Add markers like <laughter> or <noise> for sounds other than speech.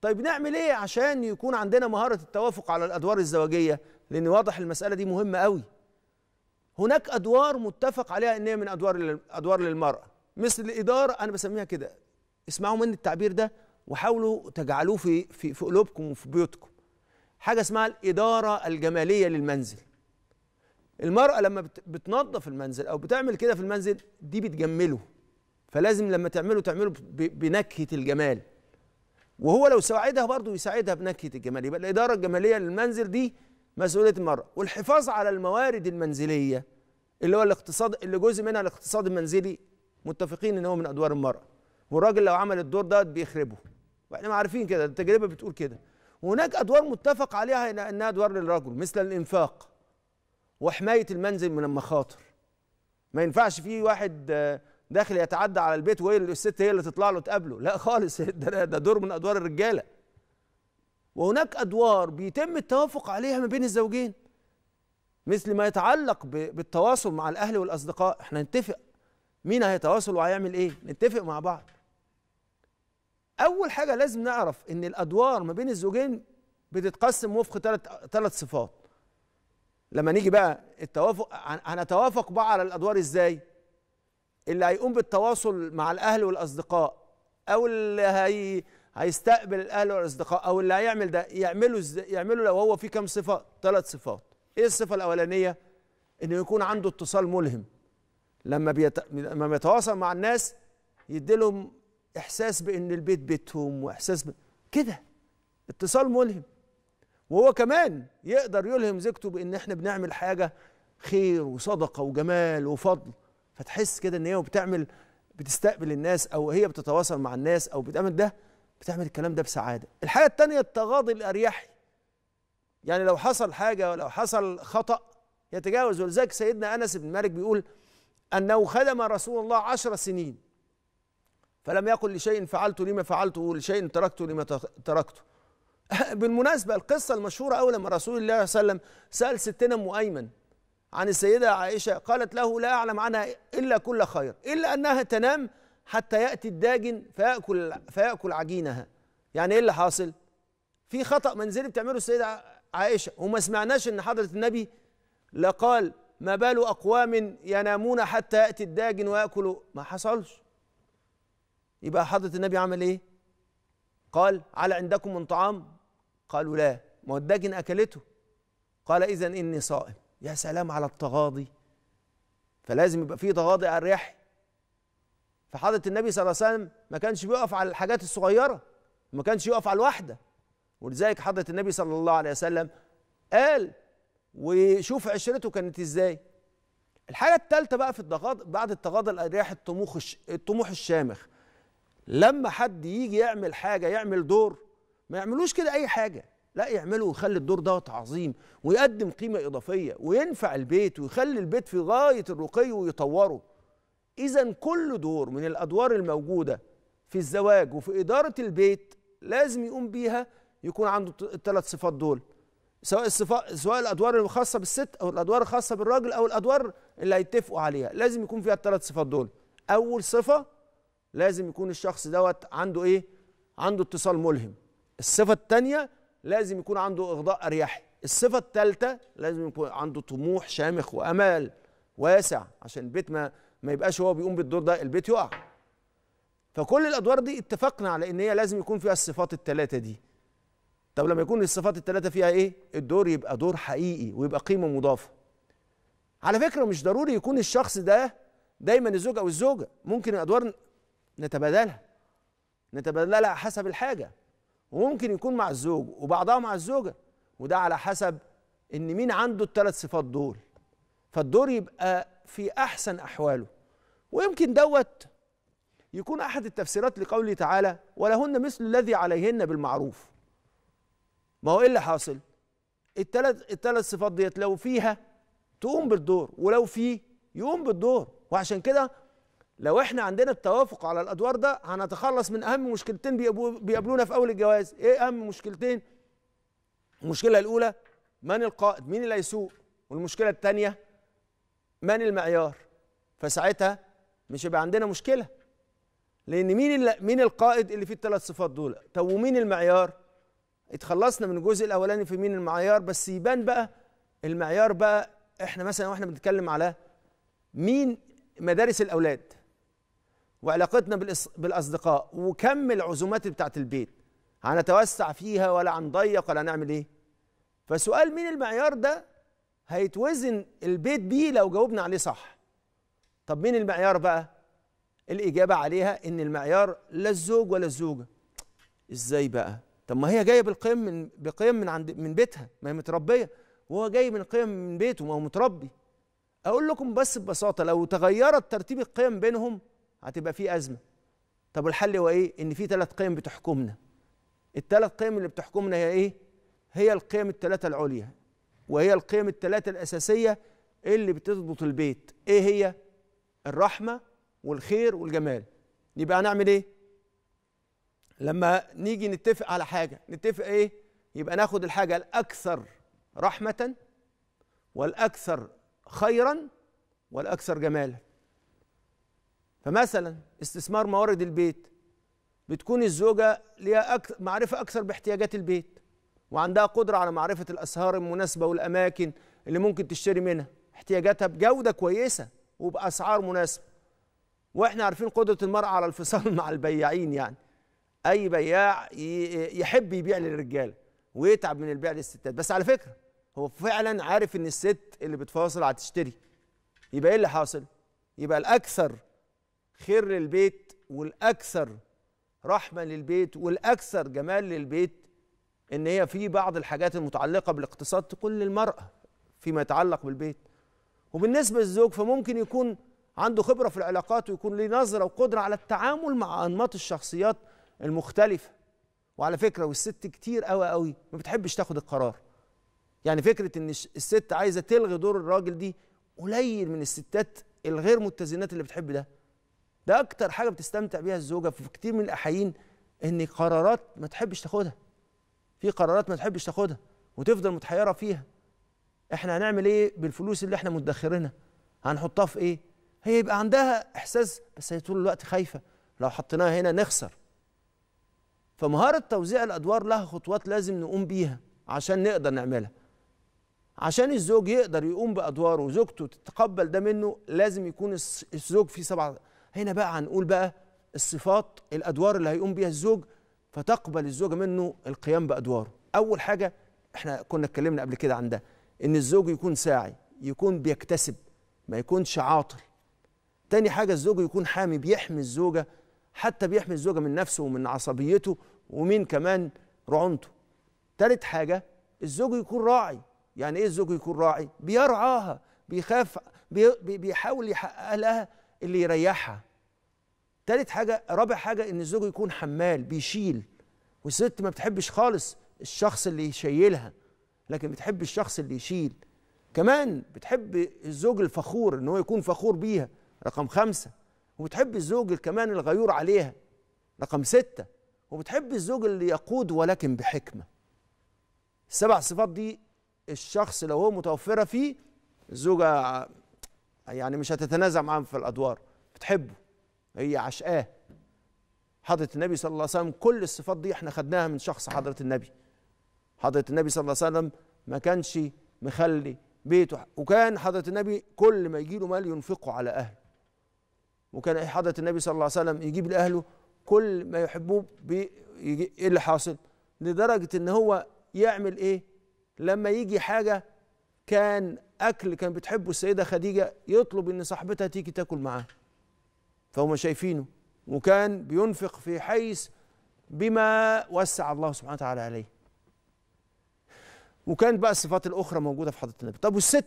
طيب نعمل ايه عشان يكون عندنا مهاره التوافق على الادوار الزواجيه لان واضح المساله دي مهمه قوي هناك ادوار متفق عليها ان هي من ادوار ادوار للمراه مثل الاداره انا بسميها كده اسمعوا مني التعبير ده وحاولوا تجعلوه في في في قلوبكم وفي بيوتكم حاجه اسمها الاداره الجماليه للمنزل المراه لما بتنظف المنزل او بتعمل كده في المنزل دي بتجمله فلازم لما تعمله تعمله بنكهه الجمال وهو لو ساعدها برضه يساعدها بنكهه الجمال يبقى الاداره الجماليه للمنزل دي مسؤوليه المراه والحفاظ على الموارد المنزليه اللي هو الاقتصاد اللي جزء منها الاقتصاد المنزلي متفقين ان هو من ادوار المراه والراجل لو عمل الدور ده بيخربه واحنا عارفين كده التجربه بتقول كده وهناك ادوار متفق عليها انها ادوار للرجل مثل الانفاق وحمايه المنزل من المخاطر ما ينفعش في واحد آه، داخل يتعدى على البيت الست هي اللي تطلع له تقابله لا خالص <laughs> ده, ده دور من ادوار الرجاله وهناك ادوار بيتم التوافق عليها ما بين الزوجين مثل ما يتعلق بالتواصل مع الاهل والاصدقاء احنا نتفق مين هيتواصل وهيعمل ايه نتفق مع بعض اول حاجه لازم نعرف ان الادوار ما بين الزوجين بتتقسم وفق ثلاث ثلاث صفات لما نيجي بقى التوافق هنتوافق بقى على الادوار ازاي اللي هيقوم بالتواصل مع الاهل والاصدقاء او اللي هي هيستقبل الاهل والاصدقاء او اللي هيعمل ده يعمله يعمله لو هو فيه كام صفه ثلاث صفات ايه الصفه الاولانيه انه يكون عنده اتصال ملهم لما بيت... لما بيتواصل مع الناس يديلهم احساس بان البيت بيتهم واحساس ب... كده اتصال ملهم وهو كمان يقدر يلهم زوجته بان احنا بنعمل حاجه خير وصدقه وجمال وفضل فتحس كده ان هي بتعمل بتستقبل الناس او هي بتتواصل مع الناس او بتعمل ده بتعمل الكلام ده بسعاده الحاجه الثانيه التغاضي الاريحي يعني لو حصل حاجه ولو حصل خطا يتجاوز ولذلك سيدنا انس بن مالك بيقول انه خدم رسول الله عشر سنين فلم يقل لشيء فعلت لما فعلته ولشيء تركته لما تركته <laughs> بالمناسبه القصه المشهوره اول لما رسول الله صلى الله عليه وسلم سال ستنا مؤيمن عن السيدة عائشة قالت له لا أعلم عنها إلا كل خير إلا أنها تنام حتى يأتي الداجن فيأكل, فيأكل عجينها يعني إيه اللي حاصل؟ في خطأ منزلي بتعمله السيدة عائشة وما سمعناش إن حضرة النبي لقال ما بال أقوام ينامون حتى يأتي الداجن ويأكلوا ما حصلش يبقى حضرة النبي عمل إيه؟ قال على عندكم من طعام؟ قالوا لا ما هو الداجن أكلته قال إذا إني صائم يا سلام على التغاضي فلازم يبقى فيه تغاضي على الريح فحضرة النبي صلى الله عليه وسلم ما كانش بيقف على الحاجات الصغيرة ما كانش يقف على الواحدة ولذلك حضرة النبي صلى الله عليه وسلم قال وشوف عشرته كانت ازاي الحاجة الثالثة بقى في التغاضي بعد التغاضي الرياح الطموح الطموح الشامخ لما حد يجي يعمل حاجة يعمل دور ما يعملوش كده أي حاجة لا يعمله ويخلي الدور دوت عظيم ويقدم قيمه اضافيه وينفع البيت ويخلي البيت في غايه الرقي ويطوره اذا كل دور من الادوار الموجوده في الزواج وفي اداره البيت لازم يقوم بيها يكون عنده الثلاث صفات دول سواء الصفات سواء الادوار الخاصه بالست او الادوار الخاصه بالراجل او الادوار اللي هيتفقوا عليها لازم يكون فيها الثلاث صفات دول اول صفه لازم يكون الشخص دوت عنده ايه عنده اتصال ملهم الصفه الثانيه لازم يكون عنده إغضاء أريحي الصفة الثالثة لازم يكون عنده طموح شامخ وأمل واسع عشان البيت ما ما يبقاش هو بيقوم بالدور ده البيت يقع فكل الادوار دي اتفقنا على ان هي لازم يكون فيها الصفات الثلاثه دي طب لما يكون الصفات الثلاثه فيها ايه الدور يبقى دور حقيقي ويبقى قيمه مضافه على فكره مش ضروري يكون الشخص ده دايما الزوج او الزوجه ممكن الادوار نتبادلها نتبادلها حسب الحاجه وممكن يكون مع الزوج وبعضها مع الزوجة وده على حسب ان مين عنده الثلاث صفات دول فالدور يبقى في احسن احواله ويمكن دوت يكون احد التفسيرات لقوله تعالى ولهن مثل الذي عليهن بالمعروف ما هو ايه اللي حاصل الثلاث الثلاث صفات ديت لو فيها تقوم بالدور ولو فيه يقوم بالدور وعشان كده لو احنا عندنا التوافق على الادوار ده هنتخلص من اهم مشكلتين بيقابلونا في اول الجواز ايه اهم مشكلتين المشكله الاولى من القائد مين اللي هيسوق والمشكله الثانيه من المعيار فساعتها مش هيبقى عندنا مشكله لان مين اللي مين القائد اللي فيه الثلاث صفات دول طب ومين المعيار اتخلصنا من الجزء الاولاني في مين المعيار بس يبان بقى المعيار بقى احنا مثلا واحنا بنتكلم على مين مدارس الاولاد وعلاقتنا بالاصدقاء وكم العزومات بتاعت البيت هنتوسع فيها ولا هنضيق ولا هنعمل ايه فسؤال مين المعيار ده هيتوزن البيت بيه لو جاوبنا عليه صح طب مين المعيار بقى الاجابه عليها ان المعيار لا الزوج ولا الزوجه ازاي بقى طب ما هي جايه بالقيم من بقيم من عند من بيتها ما هي متربيه وهو جاي من قيم من بيته ما هو متربي اقول لكم بس ببساطه لو تغيرت ترتيب القيم بينهم هتبقى في ازمه طب الحل هو ايه ان في ثلاث قيم بتحكمنا الثلاث قيم اللي بتحكمنا هي ايه هي القيم الثلاثه العليا وهي القيم الثلاثه الاساسيه اللي بتضبط البيت ايه هي الرحمه والخير والجمال يبقى هنعمل ايه لما نيجي نتفق على حاجه نتفق ايه يبقى ناخد الحاجه الاكثر رحمه والاكثر خيرا والاكثر جمالا فمثلا استثمار موارد البيت بتكون الزوجة ليها أكثر معرفة أكثر باحتياجات البيت وعندها قدرة على معرفة الأسهار المناسبة والأماكن اللي ممكن تشتري منها احتياجاتها بجودة كويسة وبأسعار مناسبة وإحنا عارفين قدرة المرأة على الفصال <laughs> مع البياعين يعني أي بياع يحب يبيع للرجال ويتعب من البيع للستات بس على فكرة هو فعلا عارف إن الست اللي بتفاصل هتشتري يبقى إيه اللي حاصل؟ يبقى الأكثر خير للبيت والاكثر رحمه للبيت والاكثر جمال للبيت ان هي في بعض الحاجات المتعلقه بالاقتصاد تكون للمراه فيما يتعلق بالبيت وبالنسبه للزوج فممكن يكون عنده خبره في العلاقات ويكون ليه نظره وقدره على التعامل مع انماط الشخصيات المختلفه وعلى فكره والست كتير قوي قوي ما بتحبش تاخد القرار يعني فكره ان الست عايزه تلغي دور الراجل دي قليل من الستات الغير متزنات اللي بتحب ده ده اكتر حاجه بتستمتع بيها الزوجه في كتير من الاحيان ان قرارات ما تحبش تاخدها في قرارات ما تحبش تاخدها وتفضل متحيره فيها احنا هنعمل ايه بالفلوس اللي احنا مدخرينها هنحطها في ايه هي يبقى عندها احساس بس هي طول الوقت خايفه لو حطيناها هنا نخسر فمهاره توزيع الادوار لها خطوات لازم نقوم بيها عشان نقدر نعملها عشان الزوج يقدر يقوم بادواره وزوجته تتقبل ده منه لازم يكون الزوج فيه سبع هنا بقى هنقول بقى الصفات الادوار اللي هيقوم بيها الزوج فتقبل الزوجه منه القيام بادواره اول حاجه احنا كنا اتكلمنا قبل كده عن ده ان الزوج يكون ساعي يكون بيكتسب ما يكونش عاطل تاني حاجه الزوج يكون حامي بيحمي الزوجه حتى بيحمي الزوجه من نفسه ومن عصبيته ومن كمان رعونته تالت حاجه الزوج يكون راعي يعني ايه الزوج يكون راعي بيرعاها بيخاف بيحاول يحقق لها اللي يريحها تالت حاجه رابع حاجه ان الزوج يكون حمال بيشيل والست ما بتحبش خالص الشخص اللي يشيلها لكن بتحب الشخص اللي يشيل كمان بتحب الزوج الفخور ان هو يكون فخور بيها رقم خمسة وبتحب الزوج كمان الغيور عليها رقم ستة وبتحب الزوج اللي يقود ولكن بحكمة السبع صفات دي الشخص لو هو متوفرة فيه الزوجة يعني مش هتتنازع معاه في الادوار بتحبه هي عشقاه حضره النبي صلى الله عليه وسلم كل الصفات دي احنا خدناها من شخص حضره النبي حضره النبي صلى الله عليه وسلم ما كانش مخلي بيته وكان حضره النبي كل ما يجي له مال ينفقه على اهله وكان حضره النبي صلى الله عليه وسلم يجيب لاهله كل ما يحبوه ايه اللي حاصل لدرجه ان هو يعمل ايه لما يجي حاجه كان اكل كان بتحبه السيده خديجه يطلب ان صاحبتها تيجي تاكل معاه فهم شايفينه وكان بينفق في حيث بما وسع الله سبحانه وتعالى عليه وكانت بقى الصفات الاخرى موجوده في حضره النبي طب والست